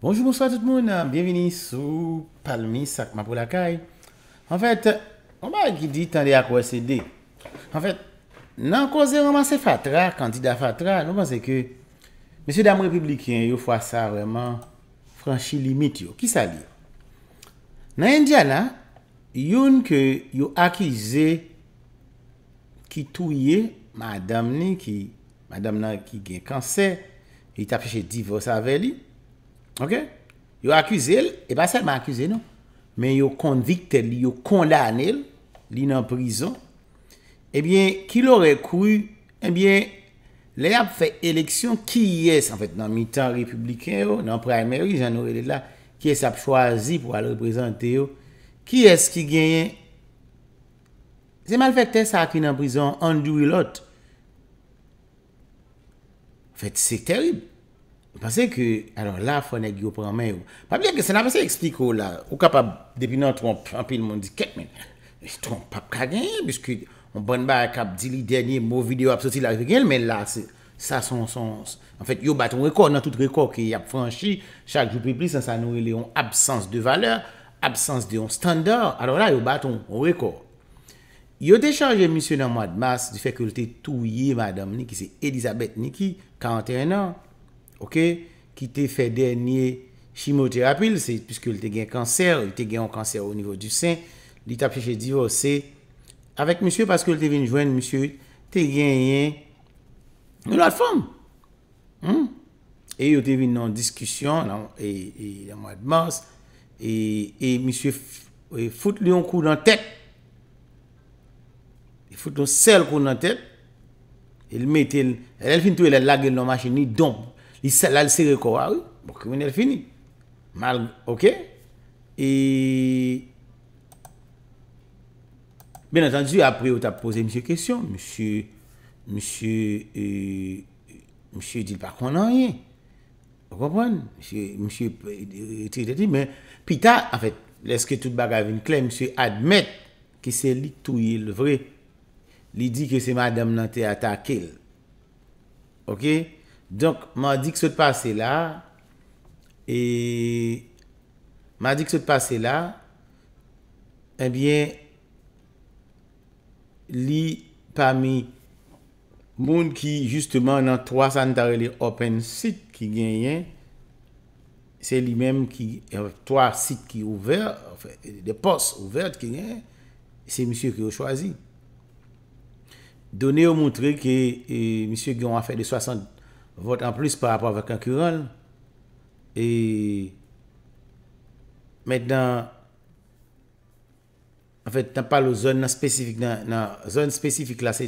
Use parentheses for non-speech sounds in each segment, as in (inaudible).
Bonjou mouswa tout moun, bienveni sou, palmi, sakma pou lakay. En fèt, an ba ek ki di tan de ak wè sè de. En fèt, nan kòzè roman se fatra, kandida fatra, nou man se ke, mè sè dam republikyen yo fwa sa vèman franshi limit yo. Ki sa li? Nan yon dja nan, yon ke yo akize ki touye madame ni ki, madame nan ki gen kansè, yon tapche divorce avè li, Yo akuse el, e pa selman akuse nou. Men yo kondikte li, yo kondane el, li nan prizon. Ebyen, ki lor e kou, ebyen, lè ap fè eleksyon ki yè, nan mitan republiken yo, nan primary, jen nou re lè la, ki es ap chwazi pou al reprezenté yo. Ki es ki genyen? Zè mal fèk tè sa ki nan prizon, an djou lòt. Fèk, sè terib. Pase ke, alon la fwonek yo pranmen yo. Papye, se nan vese eksplik yo la, ou kap ap depinan tron pampil moun di ket men, tron pap kagen, biske yon bonn ba kap di li denye, mou video ap soti la, gen men la, sa son sons. En fèt, yo baton rekord nan tout rekord ki yap franchi, chak jou pripli san sa nou ele yon absans de valeur, absans de yon standar, alon la yo baton rekord. Yo dechange mission nan moun admas, di fakulte touye madame, ni ki se Elisabeth, ni ki 41 an, ok, ki te fe denye chimoterapil, se piskou te gen kanser, te gen an kanser ou nivou du sen, li tap se che divorse, avek monsye, paskou te ven joen monsye, te gen yen, nou la fang, hm, e yo te ven nan diskusyon, e yon mwad mons, e monsye, e foute lyon kou nan tek, e foute yon sel kou nan tek, el metel, el fin tou el lagel nan mwache ni donp, I salal se rekowa ah ou, bo krimenel fini. Mal, oke? E... Ben atan du apri ou ta pose msye kesyon. Msye, msye, e... Euh, msye di pa konan ye. Ou kompon? Msye, msye, euh, ti te ti. Men, pi ta, en fet, leske tout bagavin kle, msye admet ki se li touye le vre. Li di ki se madame nan te ata ke. Oke? E? Donk, m a dik se te pase la, e, m a dik se te pase la, e bien, li, pa mi, moun ki, justeman, nan 3 sanitareli open sit ki genyen, se li menm ki, 3 eh, sit ki ouver, de pos ouver ki genyen, se misye ki ou chwazi. Donnen ou moutre ki, eh, misye ki ou a fe de 68, Vot an plus pa rapor vek an kuron. E Medan An fet nan palo zon nan spesifik nan Zon spesifik la se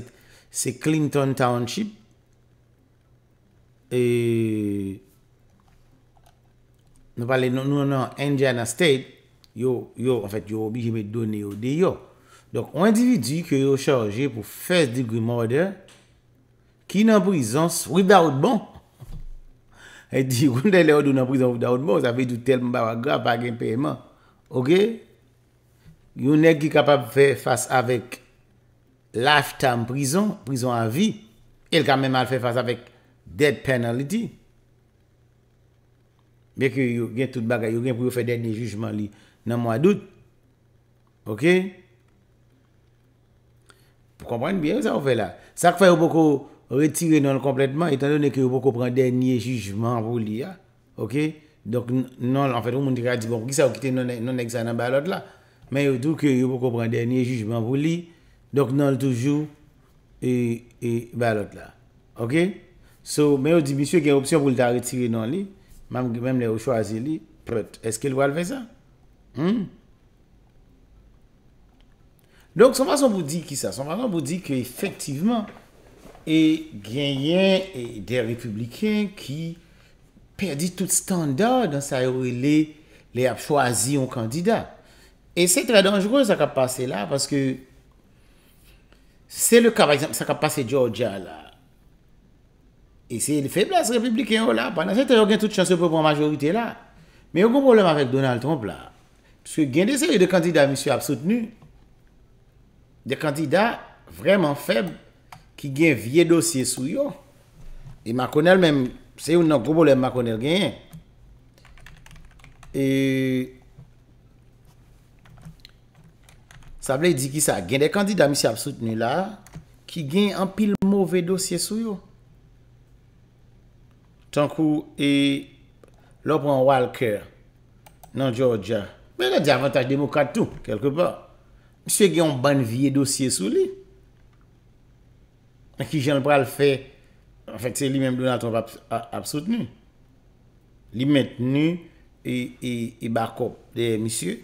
Se Clinton Township E Nan pale nou nan Indiana State Yo yo an fet yo obi jeme doni yo de yo. E Donk on individu ki yo yo chanje pou first degree murder E ki nan prison without bon. E di, koun (laughs) de le odou nan prison without bon, sa fe yu toutel mba wak gra pa gen peyman. Ok? Yon ne ki kapap fe fase avek lifetime prison, prison an vi, el ka men mal fe fase avek death penalty. Bek yon gen tout bagay, yon gen pou yon fe dene jujman li, nan mwa dout. Ok? Pou kompren biye ou sa ou fe la? Sa k fe yon poko... retire nan l kompletman, etan do ne ke yo pou pran denye jujman pou li ya, ok, donk nan non, l, an fèd, ou moun di kwa di bon, ki sa ou kite nan ek sa nan balot la, men yo tou ke yo pou pran denye jujman pou li, donk nan l toujou, e balot la, ok, so, men yo di, misyo, gen opsyon pou l ta retire nan li, mam li ou chwa azi li, pot, eske l wal fe sa? Hmm? Donk, son fason pou di ki sa, son fason pou di ki efektiveman, e genyen e de republiken ki perdi tout standa dan sa yo le ap chwa azi yon kandida e se tre dangjoure sa kap pase la paske se le ka, sa kap pase Georgia la e se le feblas republiken yo la panan se te gen tout chansou pou pou an majorite la me yo goun problem avèk Donald Trump la se genye se yon de kandida misyo ap soutenu de kandida vreman febl Ki gen vye dosye sou yo. E makonel menm, se yon nan gobo le makonel gen. E, Sable di ki sa, gen de kandida misi ap soutenil la. Ki gen an pil mouve dosye sou yo. Tankou e lopan walker nan Georgia. Men la di avantage demokatou, kelke pa. Mise gen yon ban vye dosye sou li. Ki jen pral fè, an fèk se li men blou nan ton ap soutenu. Li men tenu, e, e, e bakop de misye.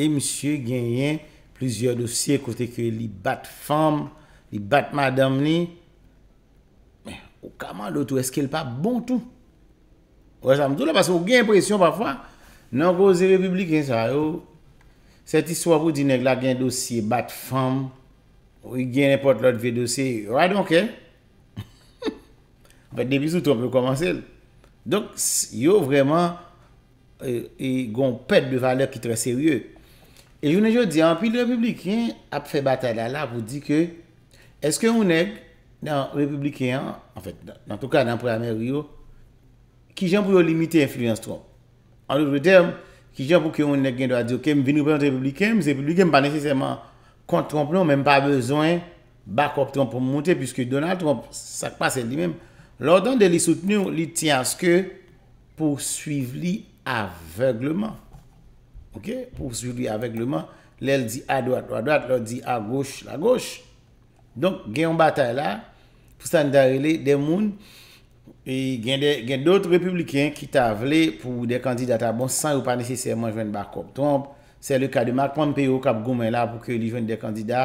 E misye genyen plizye dosye kote ke li bat fèm, li bat madam li. Men, ou kaman do tou, eske l pa bon tou? Ou a zanm tou la, pas ou gen presyon pa fwa. Nan kose republikan sa yo, seti swavou di nek la gen dosye bat fèm, Ou y gen n'importe l'ot v2c, wadon ken, bete debi sou tou an pou komanse l. Donk, yo vreman, y euh, gon pet de vale ki tre serye. E jounen jo di an, pi l'republiken ap fe batal la la pou di ke, eske ou neg, nan republiken an, en fèt, nan tout ka nan pramer yo, ki jen pou yo limite influence ton. An loutre term, ki jen pou ki ou neg gen do adyo kem, vin ou pen loutre republiken, mse republiken pa neseceman Contre Trump nou mèm pa bezwen bakop Trump pou mwote pwiske Donald Trump sak pa sè di mèm. Lò dan de li soutenou, li tiyans kè pwosuiv li avegleman. Ok, pwosuiv li avegleman. Lèl di a doat, a doat, lò di a goch, la goch. Donk gen yon batay la, pou san darele de moun, gen dòt republiken ki ta vle pou de kandidata bon san ou pa neseseyman jwen bakop Trump. Se le ka de ma, pwant pe yo kap goumen la pou ke li jwen de kandida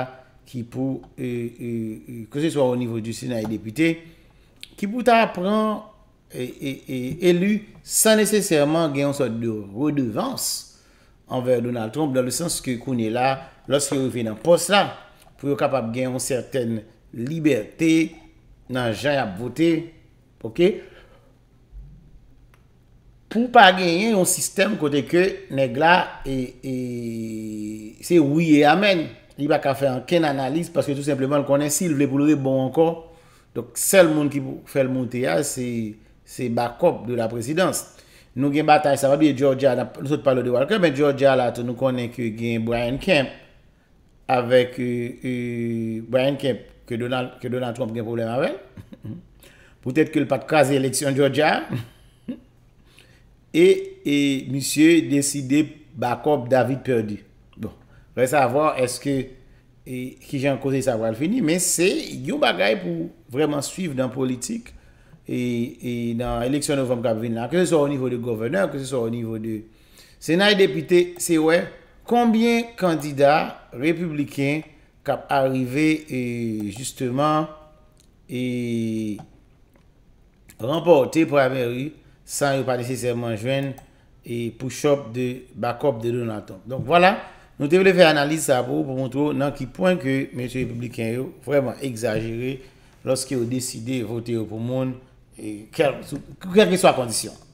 ki pou ke se swa ou nivou du sinan e depite. Ki pou ta pran e lu san neseserman genyon sot de redevans anver Donald Trump. Dan le sens ke kounen la, loske yo ven nan pos la, pou yo kap ap genyon serten liberté nan jan ap vote. Ok? Ou pa genyen yon sistem kote ke neg la e, e, se wye amen. Li pa ka fe an ken analise paske tout sepleman l konen si l vle pou lode bon anko. Dok sel moun ki pou fel moun te a se bakop de la presidans. Nou gen batay sa va biye Georgia, nou sot palo de walker, men Georgia lato nou konen ke gen Brian Kemp. Avèk e, Brian Kemp, ke Donald Trump gen problem avè. (laughs) Poutèt ke l pa kaze lèksyon Georgia a. et e, monsieur décide bakop David Perdi. Bon, vè sa vò, eske e, ki j'en kose sa vò al fini, men se yo bagay pou vreman suiv nan politik e, e nan eleksyon novem kap vin lan. Ke se so au nivou de gouverneur, ke se so au nivou de senay depité, se wè, konbyen kandida republiken kap arrive e justeman e remporté pou averi san yo pa desisèman jwen e pou chop de bakop de Donatom. Donk wala, nou devle fè analize sa pou pou montrou nan ki poin ke M. Republican yo vwèman exagere loske yo deside votè yo pou moun kèrke sou a kondisyon.